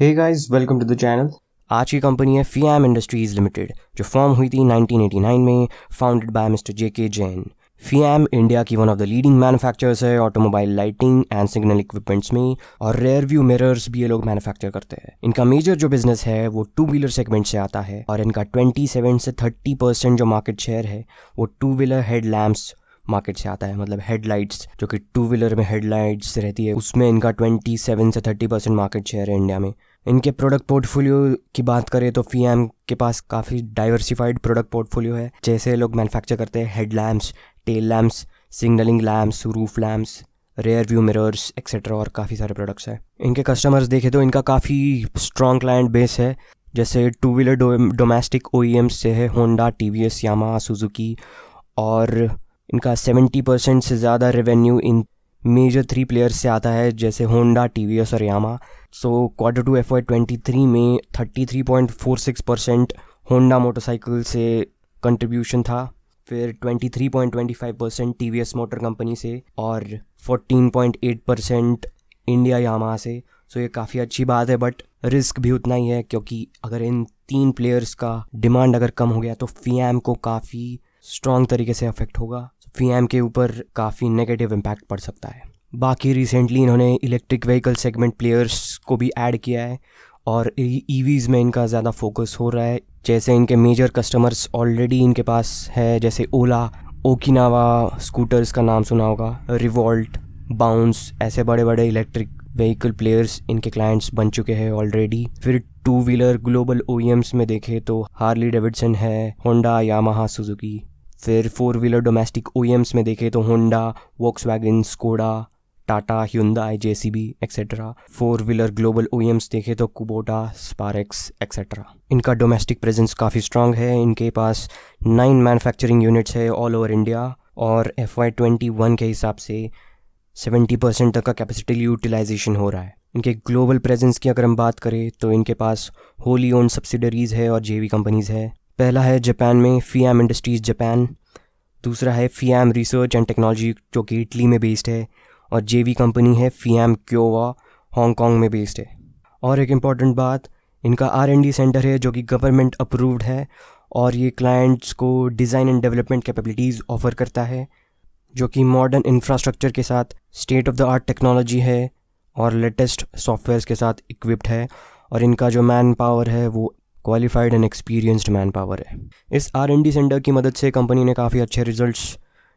hey guys welcome to the channel आज की company है फीएम इंडस्ट्रीज लिमिटेड जो फॉर्म हुई थी 1989 में founded by mister J K Jain एम इंडिया की one of the leading manufacturers है automobile lighting and signal equipments में और रेयर व्यू मिरर्स भी ये लोग मैन्युफैक्चर करते हैं इनका मेजर जो बिजनेस है वो टू व्हीलर सेगमेंट से आता है और इनका 27 से 30 परसेंट जो मार्केट शेयर है वो two wheeler head lamps market से आता है मतलब हेडलाइट्स जो कि टू व्हीलर में हेडलाइट्स रहती है उसमें इनका 27 से 30 परसेंट मार्केट शेयर है इंडिया में इनके प्रोडक्ट पोर्टफोलियो की बात करें तो फी के पास काफ़ी डाइवर्सिफाइड प्रोडक्ट पोर्टफोलियो है जैसे लोग मैन्युफैक्चर करते हैं head lamps tail lamps signalling lamps roof lamps rear view mirrors etcetera और काफ़ी सारे प्रोडक्ट्स हैं इनके कस्टमर्स देखें तो इनका काफ़ी स्ट्रॉन्ग क्लाइंट बेस है जैसे टू व्हीलर डोमेस्टिक ओ से है Honda T V S Yamaha Suzuki और इनका सेवेंटी परसेंट से ज़्यादा रेवेन्यू इन మేజర్ 3 ప్లేయర్స్ సే ఆతా హై జైసే హోండా టీవీఎస్ ఆర్ యమహా సో క్వార్టర్ 2 fy23 మే 33.46% హోండా మోటార్ సైకిల్ సే కంట్రిబ్యూషన్ థా ఫిర్ 23.25% టీవీఎస్ మోటార్ కంపెనీ సే ఆర్ 14.8% ఇండియా యమహా సే సో య కాఫీ అచ్చి బాత్ హై బట్ రిస్క్ బి ఉత్నా హై క్యోకి అగర్ ఇన్ 3 ప్లేయర్స్ కా డిమాండ్ అగర్ కమ్ హో గయా తో fyam కో కాఫీ స్ట్రాంగ్ తరీకే సే ఎఫెక్ట్ హోగా वी के ऊपर काफ़ी नेगेटिव इम्पैक्ट पड़ सकता है बाकी रिसेंटली इन्होंने इलेक्ट्रिक व्हीकल सेगमेंट प्लेयर्स को भी ऐड किया है और ईवीज़ e में इनका ज़्यादा फोकस हो रहा है जैसे इनके मेजर कस्टमर्स ऑलरेडी इनके पास है जैसे ओला ओकिनावा स्कूटर्स का नाम सुना होगा रिवॉल्ट बाउंस ऐसे बड़े बड़े इलेक्ट्रिक व्हीकल प्लेयर्स इनके क्लाइंट्स बन चुके हैं ऑलरेडी फिर टू व्हीलर ग्लोबल ओ में देखें तो हार्ली डेविडसन है होंडा यामाहा सुजुकी फिर four wheeler domestic O e में देखें तो Honda Volkswagen Skoda Tata I J C B etcetera four wheeler global OEMs देखें तो कुबोटा स्पारेक्स एक्सेट्रा इनका डोमेस्टिक प्रेजेंस काफ़ी स्ट्रांग है इनके पास नाइन मैनुफैक्चरिंग यूनिट्स है ऑल ओवर इंडिया और एफ वाई ट्वेंटी वन के हिसाब से सेवेंटी परसेंट तक का कैपेसिटी यूटिलाइजेशन हो रहा है इनके ग्लोबल प्रेजेंस की अगर हम बात करें तो इनके पास होली ओन सब्सिडरीज़ है और जे वी कंपनीज़ है पहला है जापान में फ़ियाम इंडस्ट्रीज़ जापान दूसरा है फ़ियाम रिसर्च एंड टेक्नोलॉजी जो कि इटली में बेस्ड है और जेवी कंपनी है फ़ीएम क्योवा हांगकॉन्ग में बेस्ड है और एक इम्पॉर्टेंट बात इनका आर एंड डी सेंटर है जो कि गवर्नमेंट अप्रूव्ड है और ये क्लाइंट्स को design and development capabilities offer करता है जो कि मॉडर्न इंफ्रास्ट्रक्चर के साथ state of the art technology है और लेटेस्ट सॉफ्टवेयर्स के साथ इक्विप्ड है और इनका जो मैन पावर है वो qualified and experienced man power है इस आर एन डी सेंटर की मदद से कंपनी ने काफ़ी अच्छे रिजल्ट्स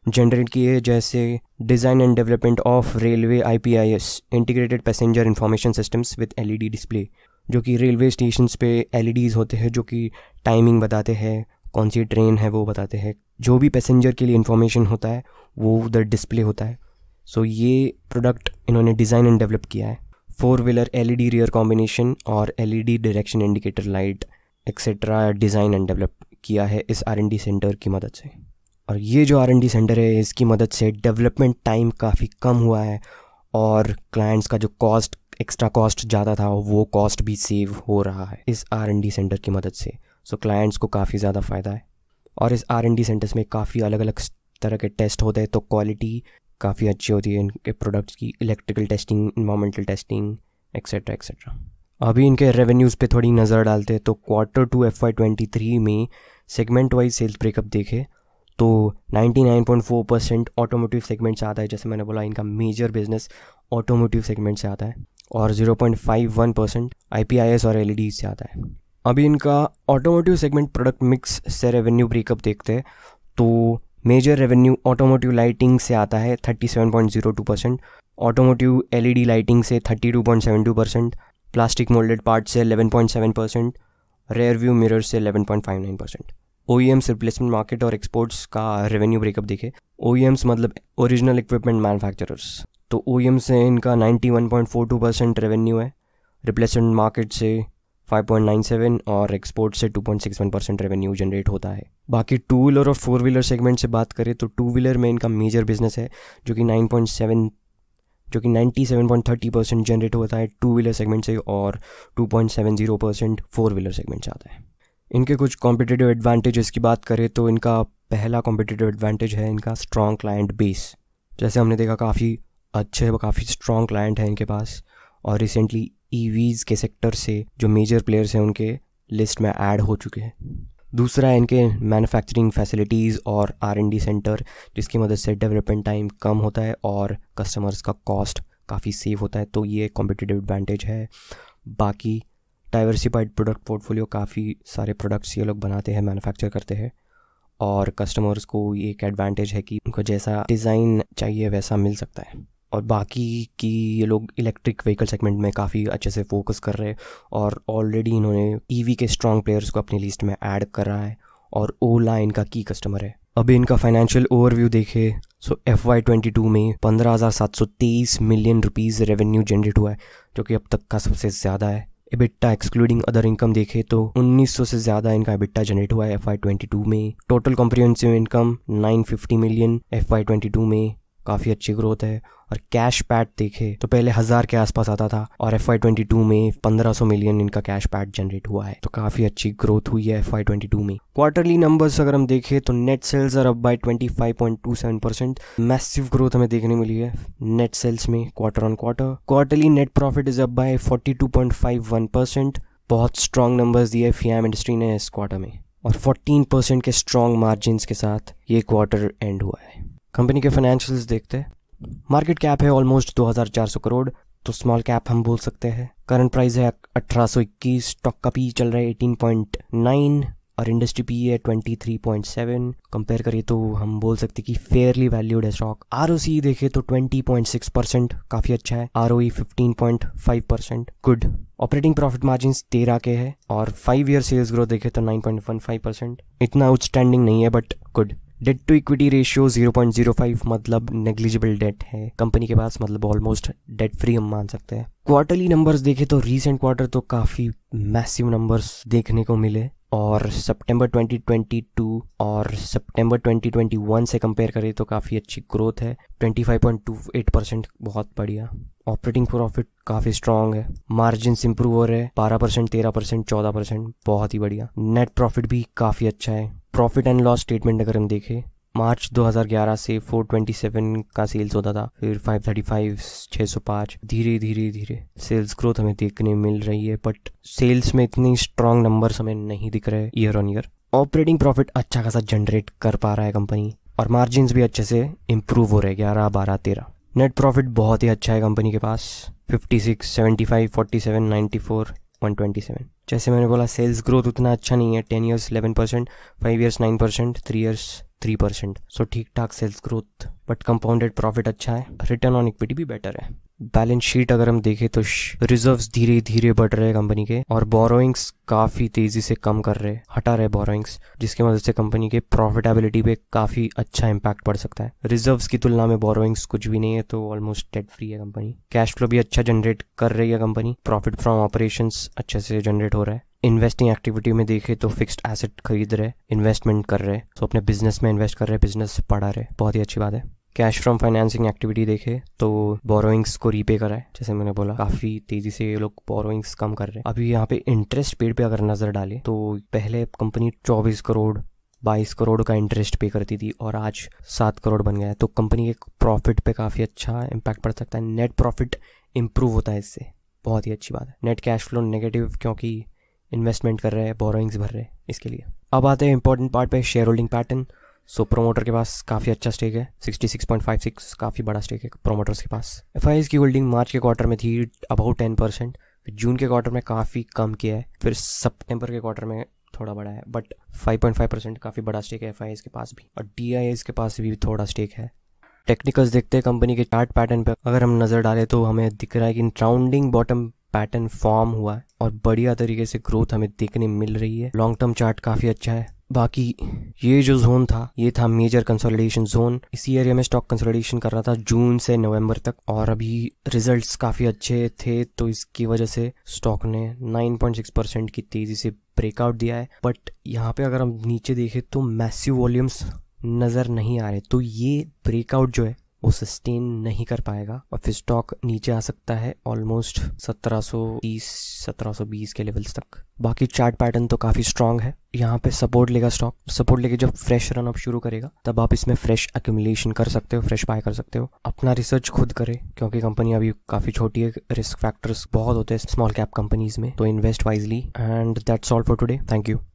जनरेट किए जैसे design and development of railway I P I S integrated passenger information systems with L E D display जो कि रेलवे स्टेशन पे एल ई डीज़ होते हैं जो कि टाइमिंग बताते हैं कौन सी ट्रेन है वो बताते हैं जो भी पैसेंजर के लिए इन्फॉर्मेशन होता है वो उधर डिस्प्ले होता है सो so, ये प्रोडक्ट इन्होंने डिज़ाइन एंड डेवलप किया है four wheeler L rear combination और L direction indicator light etcetera design and develop किया है इस आर सेंटर की मदद से और ये जो आर सेंटर है इसकी मदद से डेवलपमेंट टाइम काफ़ी कम हुआ है और क्लाइंट्स का जो कॉस्ट एक्स्ट्रा कॉस्ट ज़्यादा था वो कॉस्ट भी सेव हो रहा है इस आर सेंटर की मदद से सो क्लाइंट्स को काफ़ी ज़्यादा फ़ायदा है और इस आर एन डी सेंटर्स में काफ़ी अलग अलग तरह के टेस्ट होते हैं तो क्वालिटी काफ़ी अच्छी होती है इनके प्रोडक्ट्स की electrical testing environmental testing etcetera etcetera अभी इनके रेवेन्यूज़ पे थोड़ी नज़र डालते हैं तो quarter two F I twenty three में सेगमेंट वाइज सेल्स ब्रेकअप देखे तो 99.4 परसेंट ऑटोमोटिव सेगमेंट से आता है जैसे मैंने बोला इनका मेजर बिजनेस ऑटोमोटिव सेगमेंट से आता है और 0.51 परसेंट आई और एल e से आता है अभी इनका ऑटोमोटिव सेगमेंट प्रोडक्ट मिक्स से रेवेन्यू ब्रेकअप देखते हैं तो मेजर रेवेन्यू ऑटोमोटिव लाइटिंग से आता है 37.02 परसेंट ऑटोमोटिव एलईडी लाइटिंग से 32.72 परसेंट प्लास्टिक मोल्डेड पार्ट से 11.7 परसेंट रेयर व्यू मिरर से 11.59 परसेंट ओ रिप्लेसमेंट मार्केट और एक्सपोर्ट्स का रेवेन्यू ब्रेकअप देखे ओ मतलब ओरिजिनल इक्विपमेंट मैनुफैक्चरर्स तो ओ e से इनका टू परसेंट रेवेन्यू है रिप्लेसमेंट मार्केट से 5.97 और एक्सपोर्ट से 2.61 परसेंट रेवेन्यू जनरेट होता है बाकी टू व्हीलर और फोर व्हीलर सेगमेंट से बात करें तो टू व्हीलर में इनका मेजर बिजनेस है जो कि 9.7 जो कि 97.30 परसेंट जनरेट होता है टू व्हीलर सेगमेंट से और 2.70 परसेंट फोर व्हीलर सेगमेंट से आता है इनके कुछ कॉम्पिटेटिव एडवांटेजेस की बात करें तो इनका पहला कॉम्पिटेटिव एडवांटेज है इनका स्ट्रॉन्ग क्लाइंट बेस जैसे हमने देखा काफ़ी अच्छे काफ़ी स्ट्रॉन्ग क्लाइंट है इनके पास और रिसेंटली ईवीज e के सेक्टर से जो मेजर प्लेयर्स हैं उनके लिस्ट में ऐड हो चुके हैं दूसरा इनके मैन्युफैक्चरिंग फैसिलिटीज़ और आर एन डी सेंटर जिसकी मदद से डेवलपमेंट टाइम कम होता है और कस्टमर्स का कॉस्ट काफ़ी सेव होता है तो ये कॉम्पिटिटिव एडवांटेज है बाकी डाइवर्सिफाइड प्रोडक्ट पोर्टफोलियो काफ़ी सारे प्रोडक्ट्स ये लोग बनाते हैं मैन्युफैक्चर करते हैं और कस्टमर्स को ये एक एडवांटेज है कि उनको जैसा डिज़ाइन चाहिए वैसा मिल सकता है और बाकी की ये लोग इलेक्ट्रिक व्हीकल सेगमेंट में काफ़ी अच्छे से फोकस कर रहे हैं और ऑलरेडी इन्होंने ई e के स्ट्रॉन्ग प्लेयर्स को अपनी लिस्ट में ऐड करा है और ओला इनका की कस्टमर है अभी इनका फाइनेंशियल ओवरव्यू देखे so F Y twenty two में पंद्रह हज़ार सात सौ तेईस मिलियन रुपीज़ रेवेन्यू जनरेट हुआ है जो कि अब तक का सबसे ज़्यादा है एबिट्टा एक्सक्लूडिंग अदर इनकम देखे तो 1900 से ज़्यादा इनका एबिट्टा जनरेट हुआ है एफ आई ट्वेंटी टू में total comprehensive income nine fifty million F I twenty two में काफ़ी अच्छी ग्रोथ है और कैश पैट देखे तो पहले हज़ार के आसपास आता था और एफ आई में 1500 मिलियन इनका कैश पैट जनरेट हुआ है तो काफ़ी अच्छी ग्रोथ हुई है एफ आई में क्वार्टरली नंबर्स अगर हम देखें तो net sales are up by 25.27 percent massive growth हमें देखने मिली है नेट सेल्स में quarter on quarter quarterly net profit is up by 42.51 percent बहुत स्ट्रॉन्ग नंबर्स दिए फीएम इंडस्ट्री e ने इस क्वार्टर में और 14 परसेंट के स्ट्रॉन्ग मार्जिन के साथ ये क्वार्टर एंड हुआ है कंपनी के फाइनेंशियल्स देखते हैं मार्केट कैप है ऑलमोस्ट 2400 करोड़ तो स्मॉल कैप हम बोल सकते हैं करंट प्राइस है 1821 स्टॉक का पी चल रहा है 18.9 और इंडस्ट्री पी है 23.7 कंपेयर करें तो हम बोल सकते कि फेयरली वैल्यूड है स्टॉक आर ओ सी देखे तो 20.6 परसेंट काफी अच्छा है R O E percent good operating profit margin तेरह के है और फाइव ईयर सेल्स ग्रोथ देखे तो नाइन परसेंट इतना आउटस्टैंडिंग नहीं है but good debt to equity ratio 0.05 मतलब नेग्लिजिबल डेट है कंपनी के पास मतलब ऑलमोस्ट डेट फ्री हम मान सकते हैं क्वार्टरली नंबर्स देखे तो रीसेंट क्वार्टर तो काफ़ी मैसिव नंबर्स देखने को मिले और सितंबर 2022 और सितंबर 2021 से कंपेयर करें तो काफ़ी अच्छी ग्रोथ है 25.28 परसेंट बहुत बढ़िया ऑपरेटिंग प्रॉफिट काफ़ी स्ट्रांग है मार्जिन इंप्रूव हो रहे हैं बारह परसेंट तेरह परसेंट चौदह परसेंट बहुत ही बढ़िया नेट प्रॉफिट भी काफ़ी अच्छा है प्रॉफिट एंड लॉस स्टेटमेंट अगर हम देखें मार्च 2011 से 427 का सेल्स होता था फिर 535 605 धीरे धीरे धीरे सेल्स ग्रोथ हमें देखने मिल रही है बट सेल्स में इतनी स्ट्रांग नंबर्स हमें नहीं दिख रहे year on year operating profit अच्छा खासा जनरेट कर पा रहा है कंपनी और मार्जिन भी अच्छे से इम्प्रूव हो रहे हैं ग्यारह बारह तेरह नेट प्रॉफिट बहुत ही अच्छा है कंपनी के पास 56, 75, 47, 94 127 जैसे मैंने बोला सेल्स ग्रोथ उतना अच्छा नहीं है ten years eleven percent five years nine percent three years three percent so ठीक ठाक sales growth but compounded profit अच्छा है रिटर्न ऑन इक्विटी भी बेटर है बैलेंस शीट अगर हम देखें तो रिजर्व धीरे धीरे बढ़ रहे हैं कंपनी के और बोरोइंग्स काफी तेजी से कम कर रहे हटा रहे बोरोइंग्स जिसकी मदद से कंपनी के प्रॉफिटेबिलिटी पे काफी अच्छा इम्पैक्ट पड़ सकता है रिजर्व की तुलना में बोरोइंग्स कुछ भी नहीं है तो ऑलमोस्ट डेट फ्री है कंपनी कैश फ्लो भी अच्छा जनरेट कर रही है कंपनी प्रॉफिट फ्रॉम ऑपरेशन अच्छे से जनरेट हो रहा है इन्वेस्टिंग एक्टिविटी में देखे तो फिक्स्ड एसेट खरीद रहे इन्वेस्टमेंट कर रहे तो अपने बिजनेस में इन्वेस्ट कर रहे बिजनेस पढ़ा रहे बहुत ही अच्छी बात है कैश फ्रॉम फाइनेंसिंग एक्टिविटी देखे तो बोरोइंग्स को रीपे करा है जैसे मैंने बोला काफी तेजी से ये लोग बोरोइंग्स कम कर रहे हैं अभी यहाँ पे इंटरेस्ट पेड पे अगर नजर डाले तो पहले कंपनी चौबीस करोड़ बाईस करोड़ का इंटरेस्ट पे करती थी और आज सात करोड़ बन गया है तो कंपनी के प्रॉफिट पे काफ़ी अच्छा इम्पैक्ट पड़ सकता है नेट प्रॉफिट इम्प्रूव होता है इससे बहुत ही अच्छी बात है नेट कैश फ्लो नेगेटिव क्योंकि इन्वेस्टमेंट कर रहे हैं बोरोइंग्स भर रहे हैं इसके लिए अब आते हैं इंपॉर्टेंट पार्ट पे share holding pattern so so, promoter के पास काफ़ी अच्छा स्टेक है 66.56 काफ़ी बड़ा स्टेक है प्रोमोटर्स के पास एफ की होल्डिंग मार्च के क्वार्टर में थी अबाउट टेन परसेंट फिर जून के क्वार्टर में काफ़ी कम किया है फिर सितंबर के क्वार्टर में थोड़ा बड़ा है बट 5.5 परसेंट काफ़ी बड़ा स्टेक है एफ के पास भी और डी के पास भी थोड़ा स्टेक है टेक्निकल्स देखते हैं कंपनी के चार्ट पैटर्न पर अगर हम नज़र डालें तो हमें दिख रहा है कि राउंडिंग बॉटम पैटर्न फॉर्म हुआ है और बढ़िया तरीके से ग्रोथ हमें देखने मिल रही है लॉन्ग टर्म चार्ट काफ़ी अच्छा है बाकी ये जो जोन था ये था मेजर कंसोलिडेशन जोन इसी एरिया में स्टॉक कंसोलिडेशन कर रहा था जून से नवंबर तक और अभी रिजल्ट्स काफ़ी अच्छे थे तो इसकी वजह से स्टॉक ने 9.6 परसेंट की तेज़ी से ब्रेकआउट दिया है बट यहाँ पे अगर हम नीचे देखें तो मैसिव वॉल्यूम्स नज़र नहीं आ रहे तो ये ब्रेकआउट जो है वो सस्टेन नहीं कर पाएगा और फिर स्टॉक नीचे आ सकता है ऑलमोस्ट 1730 1720 के लेवल्स तक बाकी चार्ट पैटर्न तो काफ़ी स्ट्रांग है यहाँ पे सपोर्ट लेगा स्टॉक सपोर्ट लेके जब फ्रेश रन अप शुरू करेगा तब आप इसमें फ्रेश एक्यूमुलेशन कर सकते हो फ्रेश बाय कर सकते हो अपना रिसर्च खुद करे क्योंकि कंपनी अभी काफ़ी छोटी है रिस्क फैक्टर्स बहुत होते हैं स्मॉल कैप कंपनीज में तो invest wisely and that's all for today thank you